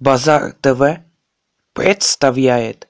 Базар ТВ представляет